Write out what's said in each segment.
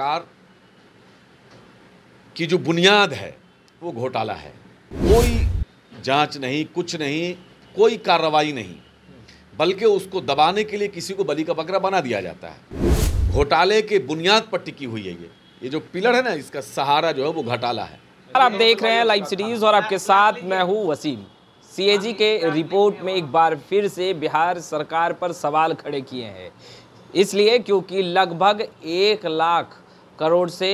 सरकार की जो बुनियाद है वो घोटाला है कोई जांच नहीं कुछ नहीं कोई कार्रवाई नहीं बल्कि उसको दबाने के लिए किसी को बलि का बकरा बना दिया जाता है घोटाले के बुनियाद पर टिकी हुई है ये ये जो पिलर है ना इसका सहारा जो है वो घोटाला है आप देख रहे हैं लाइव सीरीज और आपके साथ मैं हूँ वसीम सीएजी के रिपोर्ट में एक बार फिर से बिहार सरकार पर सवाल खड़े किए हैं इसलिए क्योंकि लगभग एक लाख करोड़ से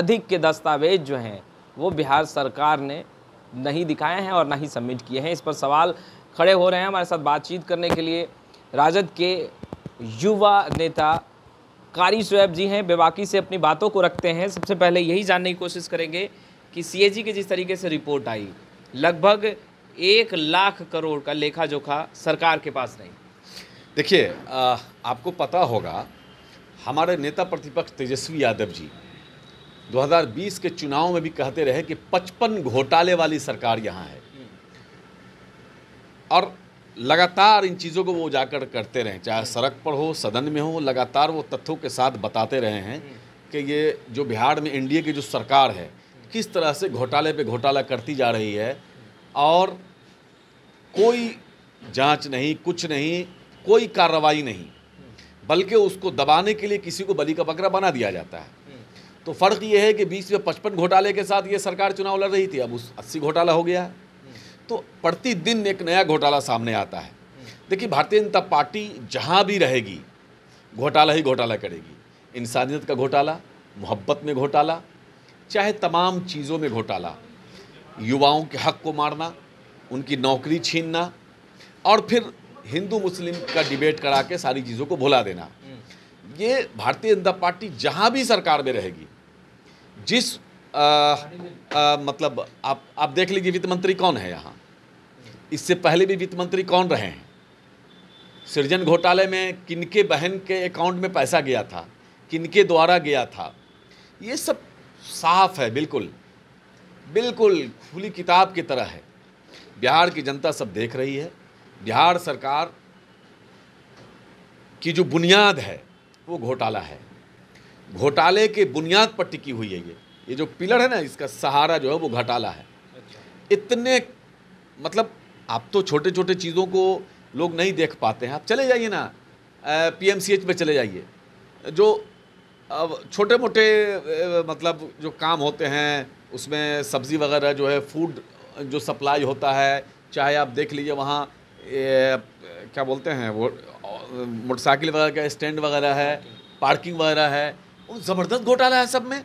अधिक के दस्तावेज जो हैं वो बिहार सरकार ने नहीं दिखाए हैं और ना ही सबमिट किए हैं इस पर सवाल खड़े हो रहे हैं हमारे साथ बातचीत करने के लिए राजद के युवा नेता कारी शुएब जी हैं बेबाकी से अपनी बातों को रखते हैं सबसे पहले यही जानने की कोशिश करेंगे कि सीएजी के जिस तरीके से रिपोर्ट आई लगभग एक लाख करोड़ का लेखा जोखा सरकार के पास नहीं देखिए आपको पता होगा हमारे नेता प्रतिपक्ष तेजस्वी यादव जी 2020 के चुनाव में भी कहते रहे कि 55 घोटाले वाली सरकार यहाँ है और लगातार इन चीज़ों को वो उजागर करते रहें चाहे सड़क पर हो सदन में हो लगातार वो तथ्यों के साथ बताते रहे हैं कि ये जो बिहार में एनडीए की जो सरकार है किस तरह से घोटाले पे घोटाला करती जा रही है और कोई जांच नहीं कुछ नहीं कोई कार्रवाई नहीं बल्कि उसको दबाने के लिए किसी को बली का बकरा बना दिया जाता है तो फ़र्क ये है कि बीस में पचपन घोटाले के साथ ये सरकार चुनाव लड़ रही थी अब उस अस्सी घोटाला हो गया तो प्रतिदिन एक नया घोटाला सामने आता है देखिए भारतीय जनता पार्टी जहाँ भी रहेगी घोटाला ही घोटाला करेगी इंसानियत का घोटाला मोहब्बत में घोटाला चाहे तमाम चीज़ों में घोटाला युवाओं के हक को मारना उनकी नौकरी छीनना और फिर हिंदू मुस्लिम का डिबेट करा के सारी चीज़ों को भुला देना ये भारतीय जनता पार्टी जहाँ भी सरकार में रहेगी जिस आ, आ, मतलब आप आप देख लीजिए वित्त मंत्री कौन है यहाँ इससे पहले भी वित्त मंत्री कौन रहे हैं सृजन घोटाले में किनके बहन के अकाउंट में पैसा गया था किनके द्वारा गया था ये सब साफ है बिल्कुल बिल्कुल खुली किताब की तरह है बिहार की जनता सब देख रही है बिहार सरकार की जो बुनियाद है वो घोटाला है घोटाले के बुनियाद पर टिकी हुई है ये ये जो पिलर है ना इसका सहारा जो है वो घोटाला है अच्छा। इतने मतलब आप तो छोटे छोटे चीज़ों को लोग नहीं देख पाते हैं आप चले जाइए ना पीएमसीएच में चले जाइए जो अब छोटे मोटे मतलब जो काम होते हैं उसमें सब्ज़ी वगैरह जो है फूड जो सप्लाई होता है चाहे आप देख लीजिए वहाँ ये, क्या बोलते हैं वो मोटरसाइकिल वगैरह का स्टैंड वगैरह है पार्किंग वगैरह है वो ज़बरदस्त घोटाला है सब में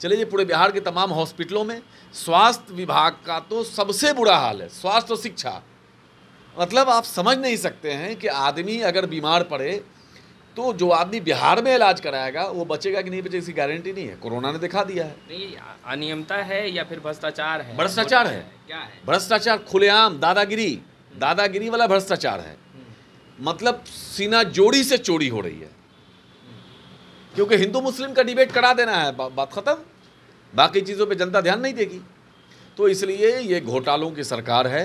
चले जी पूरे बिहार के तमाम हॉस्पिटलों में स्वास्थ्य विभाग का तो सबसे बुरा हाल है स्वास्थ्य और शिक्षा मतलब आप समझ नहीं सकते हैं कि आदमी अगर बीमार पड़े तो जो आदमी बिहार में इलाज कराएगा वो बचेगा कि नहीं बचेगा इसकी गारंटी नहीं है कोरोना ने दिखा दिया है नहीं अनियमता है या फिर भ्रष्टाचार है भ्रष्टाचार है क्या है भ्रष्टाचार खुलेआम दादागिरी दादागिरी वाला भ्रष्टाचार है मतलब सीना जोड़ी से चोरी हो रही है क्योंकि हिंदू मुस्लिम का डिबेट करा देना है बा, बात ख़त्म बाकी चीज़ों पे जनता ध्यान नहीं देगी तो इसलिए ये घोटालों की सरकार है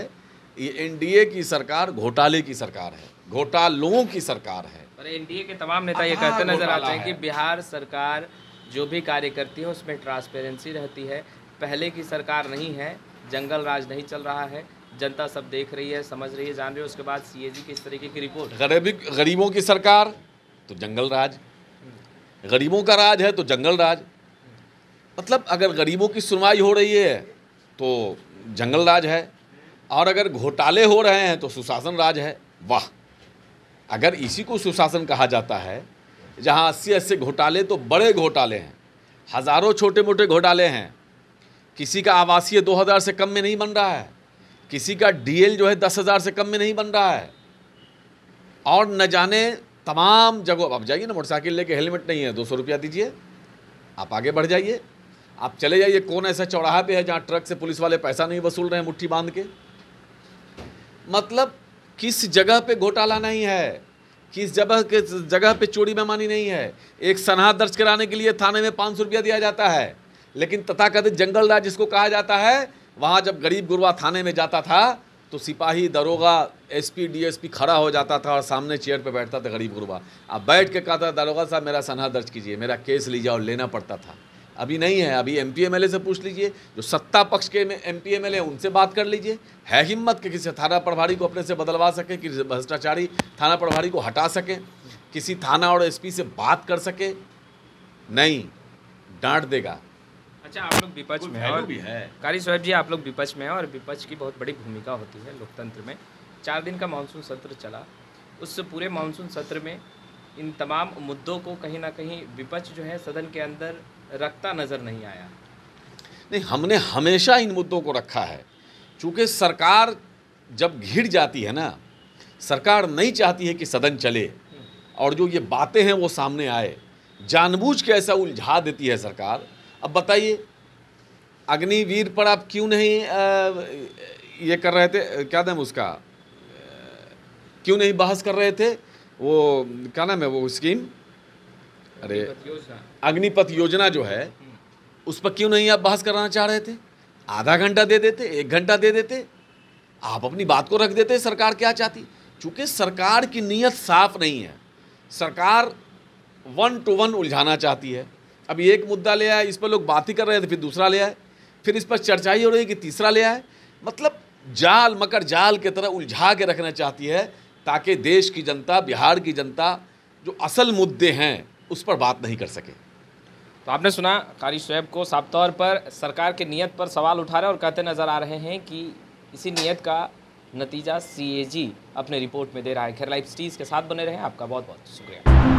ये एनडीए की सरकार घोटाले की सरकार है घोटालों की सरकार है पर एनडीए के तमाम नेता ये कहते नजर आते हैं कि बिहार सरकार जो भी कार्य करती है उसमें ट्रांसपेरेंसी रहती है पहले की सरकार नहीं है जंगल राज नहीं चल रहा है जनता सब देख रही है समझ रही है जान रही है उसके बाद सी की इस तरीके की रिपोर्ट गरीबी गरीबों की सरकार तो जंगल राज गरीबों का राज है तो जंगल राज मतलब अगर गरीबों की सुनवाई हो रही है तो जंगल राज है और अगर घोटाले हो रहे हैं तो सुशासन राज है वाह अगर इसी को सुशासन कहा जाता है जहाँ अस्सी अस्सी घोटाले तो बड़े घोटाले हैं हज़ारों छोटे मोटे घोटाले हैं किसी का आवासीय 2000 से कम में नहीं बन रहा है किसी का डीएल जो है दस हज़ार से कम में नहीं बन रहा है और न जाने तमाम जगह आप जाइए ना मोटरसाइकिल लेके हेलमेट नहीं है दो सौ रुपया दीजिए आप आगे बढ़ जाइए आप चले जाइए कौन ऐसा चौराहा पे है जहाँ ट्रक से पुलिस वाले पैसा नहीं वसूल रहे हैं मुट्ठी बांध के मतलब किस जगह पे घोटाला नहीं है किस जगह के जगह पे चोरी बेमानी नहीं है एक सनाह दर्ज कराने के लिए थाने में पाँच सौ रुपया दिया जाता है लेकिन तथाकथित जंगल राज जिसको कहा जाता है वहाँ जब गरीब गुरबा थाने में जाता था तो सिपाही दरोगा एसपी डीएसपी खड़ा हो जाता था और सामने चेयर पे बैठता था गरीब गुरबा अब बैठ के कहता दरोगा साहब मेरा सनहा दर्ज कीजिए मेरा केस लीजिए और लेना पड़ता था अभी नहीं है अभी एम पी से पूछ लीजिए जो सत्ता पक्ष के एम पी ए उनसे बात कर लीजिए है हिम्मत कि किसी थाना प्रभारी को अपने से बदलवा सके किसी भ्रष्टाचारी थाना प्रभारी को हटा सके किसी थाना और एसपी से बात कर सके नहीं डांट देगा अच्छा आप लोग विपक्ष में और भी है कारी साहब जी आप लोग विपक्ष में हैं और विपक्ष की बहुत बड़ी भूमिका होती है लोकतंत्र में चार दिन का मानसून सत्र चला उस पूरे मानसून सत्र में इन तमाम मुद्दों को कहीं ना कहीं विपक्ष जो है सदन के अंदर रखता नज़र नहीं आया नहीं हमने हमेशा इन मुद्दों को रखा है चूँकि सरकार जब घिर जाती है ना सरकार नहीं चाहती है कि सदन चले हम्म। और जो ये बातें हैं वो सामने आए जानबूझ के ऐसा उलझा देती है सरकार अब बताइए अग्निवीर पर आप क्यों नहीं आ, ये कर रहे थे क्या नाम उसका क्यों नहीं बहस कर रहे थे वो क्या नाम है वो स्कीम अरे अग्निपथ योजना जो है उस पर क्यों नहीं आप बहस कराना चाह रहे थे आधा घंटा दे देते एक घंटा दे देते आप अपनी बात को रख देते सरकार क्या चाहती चूँकि सरकार की नीयत साफ नहीं है सरकार वन टू वन उलझाना चाहती है अब एक मुद्दा ले आए इस पर लोग बात ही कर रहे थे फिर दूसरा ले आए फिर इस पर चर्चा ही हो रही है कि तीसरा ले आए मतलब जाल मकर जाल की तरह उलझा के रखना चाहती है ताकि देश की जनता बिहार की जनता जो असल मुद्दे हैं उस पर बात नहीं कर सके तो आपने सुना कारी शुब को साफ तौर पर सरकार के नियत पर सवाल उठा रहे और कहते नज़र आ रहे हैं कि इसी नियत का नतीजा सी अपने रिपोर्ट में दे रहा है खैर लाइफ स्टीज के साथ बने रहें आपका बहुत बहुत शुक्रिया